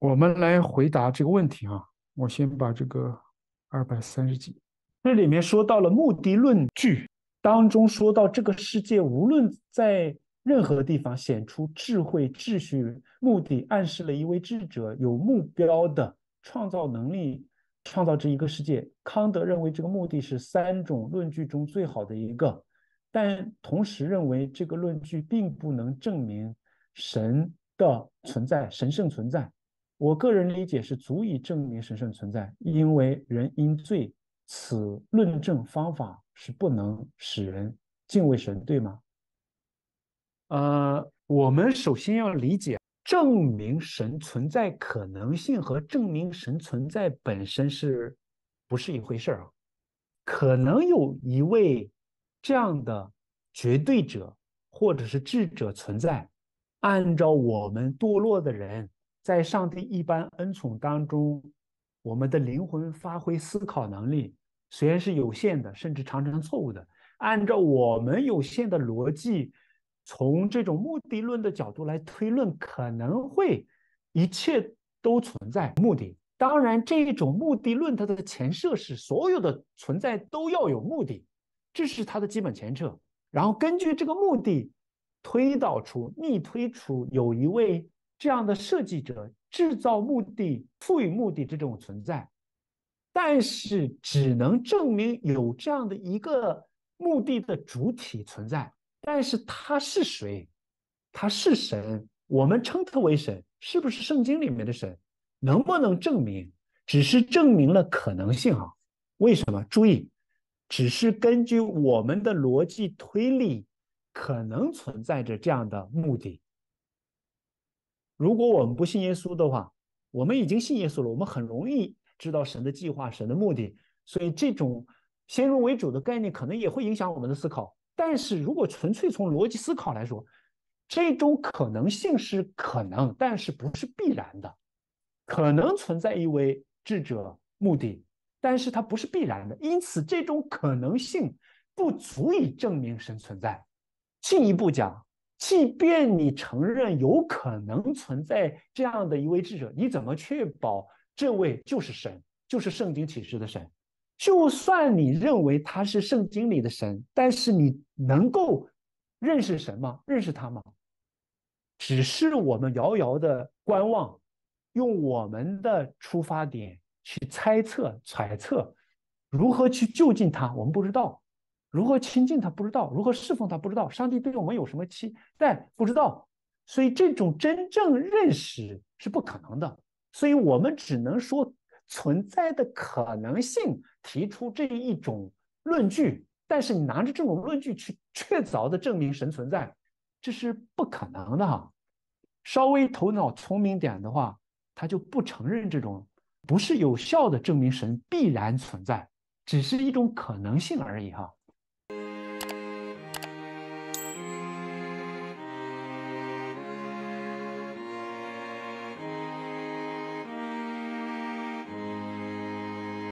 我们来回答这个问题啊！我先把这个二百三十几，这里面说到了目的论据当中，说到这个世界无论在任何地方显出智慧、秩序、目的，暗示了一位智者有目标的创造能力，创造这一个世界。康德认为这个目的是三种论据中最好的一个，但同时认为这个论据并不能证明神的存在、神圣存在。我个人理解是足以证明神圣存在，因为人因罪，此论证方法是不能使人敬畏神，对吗？呃，我们首先要理解，证明神存在可能性和证明神存在本身是，不是一回事啊？可能有一位这样的绝对者或者是智者存在，按照我们堕落的人。在上帝一般恩宠当中，我们的灵魂发挥思考能力，虽然是有限的，甚至常常错误的。按照我们有限的逻辑，从这种目的论的角度来推论，可能会一切都存在目的。当然，这一种目的论它的前设是所有的存在都要有目的，这是它的基本前设。然后根据这个目的推导出逆推出有一位。这样的设计者、制造目的、赋予目的这种存在，但是只能证明有这样的一个目的的主体存在。但是他是谁？他是神？我们称他为神，是不是圣经里面的神？能不能证明？只是证明了可能性啊？为什么？注意，只是根据我们的逻辑推理，可能存在着这样的目的。如果我们不信耶稣的话，我们已经信耶稣了，我们很容易知道神的计划、神的目的。所以，这种先入为主的概念可能也会影响我们的思考。但是如果纯粹从逻辑思考来说，这种可能性是可能，但是不是必然的。可能存在一位智者目的，但是它不是必然的。因此，这种可能性不足以证明神存在。进一步讲。即便你承认有可能存在这样的一位智者，你怎么确保这位就是神，就是圣经启示的神？就算你认为他是圣经里的神，但是你能够认识神吗？认识他吗？只是我们遥遥的观望，用我们的出发点去猜测、揣测，如何去就近他，我们不知道。如何亲近他不知道，如何侍奉他不知道，上帝对我们有什么期待不知道，所以这种真正认识是不可能的。所以我们只能说存在的可能性，提出这一种论据。但是你拿着这种论据去确凿的证明神存在，这是不可能的哈。稍微头脑聪明点的话，他就不承认这种不是有效的证明神必然存在，只是一种可能性而已哈。